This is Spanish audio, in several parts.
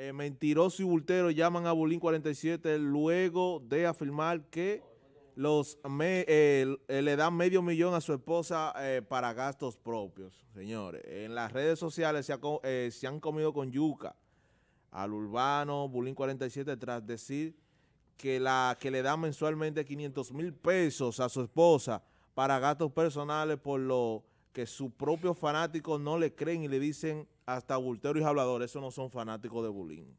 Eh, mentiroso y Bultero llaman a Bulín 47 luego de afirmar que los eh, le dan medio millón a su esposa eh, para gastos propios. Señores, en las redes sociales se, han comido con yuca al urbano Bulín 47 tras decir que, la, que le da mensualmente 500 mil pesos a su esposa para gastos personales por lo que sus propios fanáticos no le creen y le dicen hasta bulteros y habladores, esos no son fanáticos de bullying.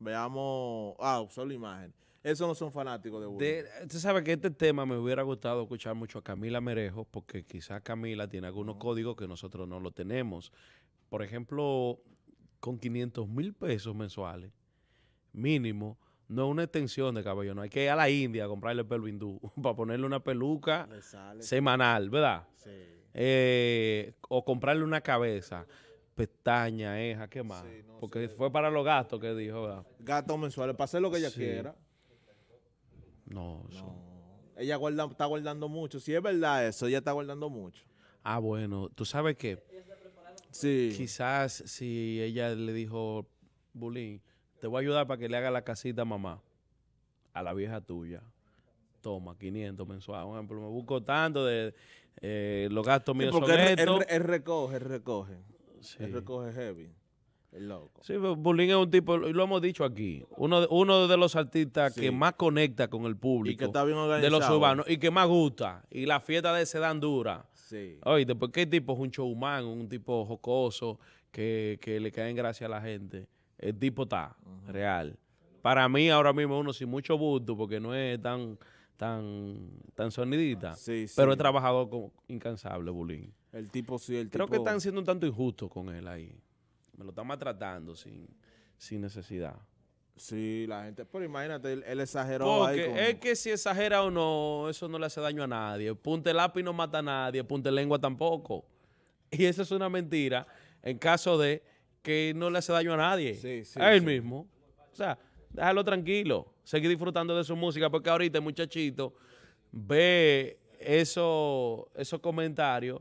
Veamos, ah, usó la imagen. Esos no son fanáticos de bullying. Usted sabe que este tema me hubiera gustado escuchar mucho a Camila Merejo, porque quizás Camila tiene algunos códigos que nosotros no lo tenemos. Por ejemplo, con 500 mil pesos mensuales, mínimo, no es una extensión de cabello, no. Hay que ir a la India a comprarle el pelo hindú para ponerle una peluca semanal, ¿verdad? Sí. Eh, o comprarle una cabeza pestaña hija, ¿qué más? Porque fue para los gastos que dijo, Gastos mensuales, para hacer lo que ella quiera. No, Ella guarda, está guardando mucho. Si es verdad eso, ella está guardando mucho. Ah, bueno, ¿tú sabes qué? Sí. Quizás si ella le dijo, Bulín, te voy a ayudar para que le haga la casita a mamá, a la vieja tuya. Toma, 500 mensuales. Por ejemplo, me busco tanto de eh, los gastos míos. porque él recoge, él recoge. Sí. recoge heavy. El loco. Sí, Bulín es un tipo, y lo hemos dicho aquí, uno de, uno de los artistas que más conecta con el público. Y que está bien organizado. De los urbanos, y que más gusta. Y la fiesta de ese dan dura. Sí. Oye, porque pues, el tipo es un showman, un tipo jocoso, que, le cae en gracia a la gente. El tipo está, real. Para mí, ahora mismo, uno sin mucho gusto, porque no es tan tan, tan sonidita. Ah, pero he trabajado incansable, Bulín. El tipo sí, el Creo que están siendo un tanto injusto con él ahí. Me lo están maltratando sin, sin necesidad. Sí, la gente. Pero imagínate, él, exageró ahí es que si exagera o no, eso no le hace daño a nadie. Punte lápiz no mata a nadie, punte lengua tampoco. Y eso es una mentira en caso de que no le hace daño a nadie. Sí, sí, a él mismo. O sea, déjalo tranquilo, seguí disfrutando de su música, porque ahorita el muchachito ve eso, esos comentarios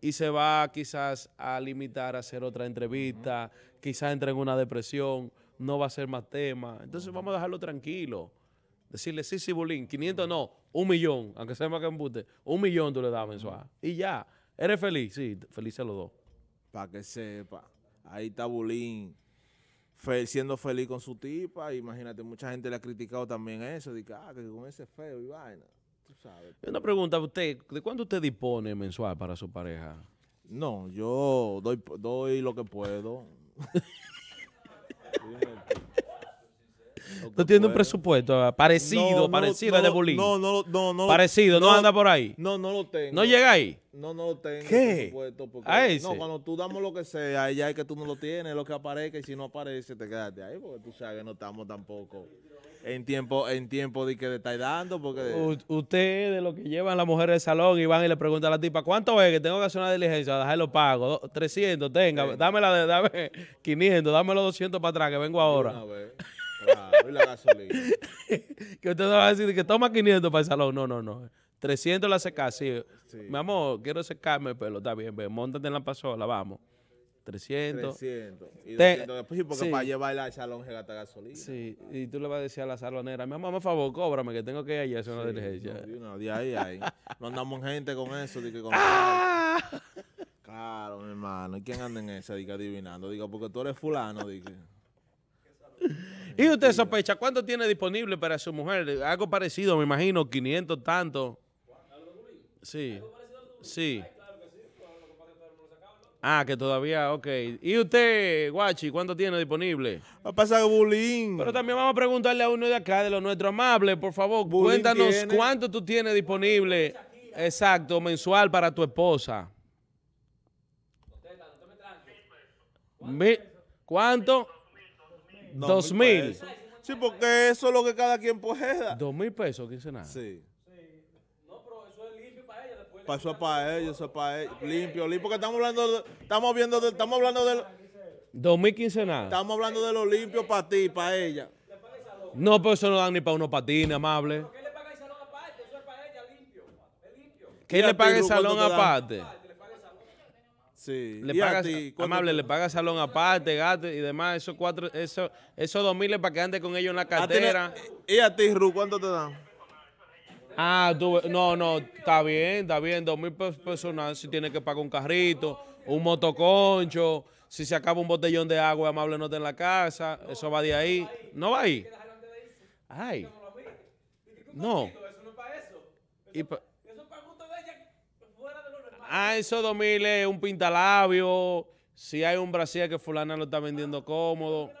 y se va quizás a limitar a hacer otra entrevista, quizás entre en una depresión, no va a ser más tema. Entonces vamos a dejarlo tranquilo. Decirle, sí, sí, Bulín, 500 no, un millón, aunque sea más que bute, un millón tú le das mensual. Y ya, eres feliz, sí, felices los dos. Para que sepa, ahí está Bulín siendo feliz con su tipa. Imagínate, mucha gente le ha criticado también eso. De ah, que con ese feo y vaina. Tú sabes. Una pregunta, usted, ¿de cuánto usted dispone mensual para su pareja? No, yo doy, doy lo que puedo. No tiene un presupuesto ah, parecido, parecido al de Bolín. No, no, no, no. Parecido, no, anda por ahí. No, no lo tengo. ¿No llega ahí? No, no lo tengo. ¿Qué? Porque, ¿A No, cuando tú damos lo que sea, ya es que tú no lo tienes, lo que aparezca, y si no aparece, te quedaste ahí, porque tú sabes que no estamos tampoco en tiempo en tiempo de que le estáis dando. porque Usted de lo que llevan las mujeres del salón y van y le preguntan a la tipa, ¿cuánto es que tengo que hacer una diligencia? Dejarlo pago. 300, tenga, sí. de dame 500, los 200 para atrás, que vengo ahora. Una y la gasolina. que usted no va a decir que toma 500 para el salón. No, no, no. 300 la secas, sí. Mi amor, quiero secarme el pelo. Está bien, ve, montate en la pasola, vamos. 300. 300. Y después, porque para llevarla al salón se gasta gasolina. Sí, y tú le vas a decir a la salonera, mi amor por favor, cóbrame, que tengo que ir a hacer una diligencia. No, andamos de ahí, no andamos gente con eso, ah. Claro, mi hermano. ¿Y quién anda en esa? Diga adivinando. Diga, porque tú eres fulano. Diga. Y usted sospecha, ¿cuánto tiene disponible para su mujer? Algo parecido, me imagino, 500 tanto. Sí. Sí. Ah, que todavía, ok. ¿Y usted, Guachi, cuánto tiene disponible? Va a pasar bullying. Pero también vamos a preguntarle a uno de acá, de lo nuestro amable, por favor, cuéntanos cuánto tú tienes disponible, exacto, mensual para tu esposa. ¿Cuánto? dos mil. Sí, porque eso es lo que cada quien dar. Dos mil pesos, nada. Sí. Para eso es para ella, eso es para ella. E-, limpio, limpio, porque estamos hablando estamos viendo de, estamos hablando del 2015 nada. Estamos hablando de lo limpio para ti, para ella. No, pero eso no dan ni para uno para ti, ni amable. ¿Qué le paga el salón aparte? Eso es para ella, limpio. ¿Quién le paga el salón aparte? Le pagas, amable, le paga salón aparte, gato y demás. Esos cuatro, eso, esos dos miles para que ande con ellos en la cartera. ¿Y a ti, Ru, cuánto te dan? Ah, no, no, está bien, está bien. Dos mil pesos si tienes que pagar un carrito, un motoconcho, si se acaba un botellón de agua, amable, no te en la casa. Eso va de ahí. ¿No va ahí? Ay. No. Y Ah, eso 2000 un pintalabio. Si hay un Brasil que fulana lo está vendiendo cómodo.